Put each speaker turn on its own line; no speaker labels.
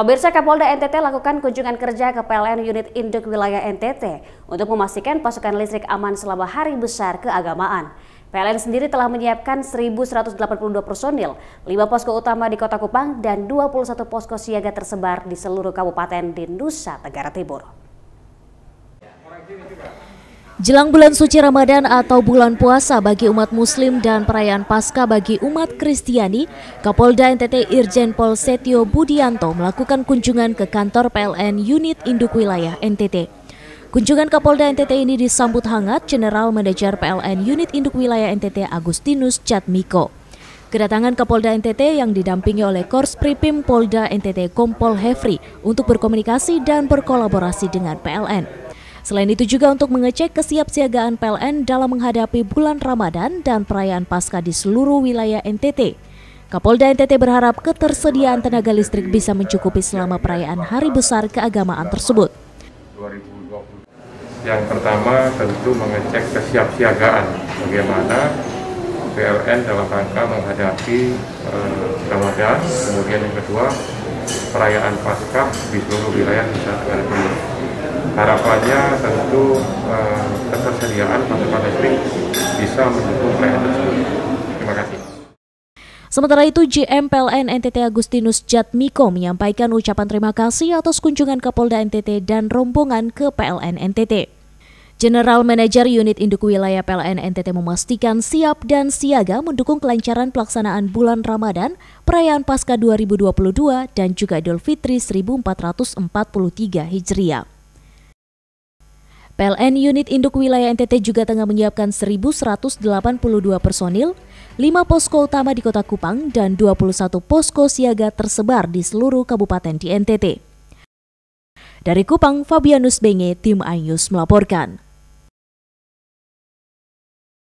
Pemirsa Kapolda NTT lakukan kunjungan kerja ke PLN unit induk wilayah NTT untuk memastikan pasokan listrik aman selama hari besar keagamaan. PLN sendiri telah menyiapkan 1.182 personil, 5 posko utama di Kota Kupang dan 21 posko siaga tersebar di seluruh kabupaten di Nusa Tenggara Timur.
Jelang bulan suci Ramadan atau bulan puasa bagi umat muslim dan perayaan pasca bagi umat Kristiani, Kapolda NTT Irjen Pol Setio Budianto melakukan kunjungan ke kantor PLN Unit Induk Wilayah NTT. Kunjungan Kapolda NTT ini disambut hangat General Manager PLN Unit Induk Wilayah NTT Agustinus Chatmiko. Kedatangan Kapolda NTT yang didampingi oleh Kors Pripim Polda NTT Kompol Hefri untuk berkomunikasi dan berkolaborasi dengan PLN. Selain itu juga untuk mengecek kesiapsiagaan PLN dalam menghadapi bulan Ramadan dan perayaan pasca di seluruh wilayah NTT. Kapolda NTT berharap ketersediaan tenaga listrik bisa mencukupi selama perayaan Hari Besar Keagamaan tersebut.
Yang pertama tentu mengecek kesiapsiagaan bagaimana PLN dalam rangka menghadapi eh, Ramadan, kemudian yang kedua perayaan Paskah di seluruh wilayah Nusa Tenggara Timur harapannya tentu uh, ketersediaan pasokan listrik bisa mendukung pelayanan tersebut. Terima kasih.
Sementara itu, GM PLN NTT Agustinus Jatmiko menyampaikan ucapan terima kasih atas kunjungan Kapolda NTT dan rombongan ke PLN NTT. General Manager Unit Induk Wilayah PLN NTT memastikan siap dan siaga mendukung kelancaran pelaksanaan bulan Ramadan, perayaan Pasca 2022, dan juga Idul Fitri 1443 Hijriah. PLN Unit Induk Wilayah NTT juga tengah menyiapkan 1.182 personil, 5 posko utama di kota Kupang, dan 21 posko siaga tersebar di seluruh kabupaten di NTT. Dari Kupang, Fabianus Benge, Tim iNews melaporkan.